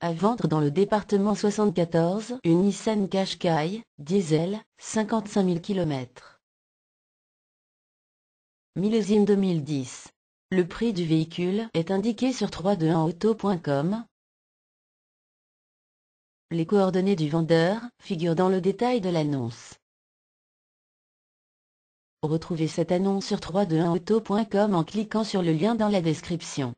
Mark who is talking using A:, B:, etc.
A: À vendre dans le département 74, une Nissan Qashqai, diesel, 55 000 km. Millésime 2010. Le prix du véhicule est indiqué sur 321auto.com.
B: Les coordonnées du vendeur figurent dans le détail de l'annonce. Retrouvez cette annonce sur 321auto.com en cliquant sur le lien dans la description.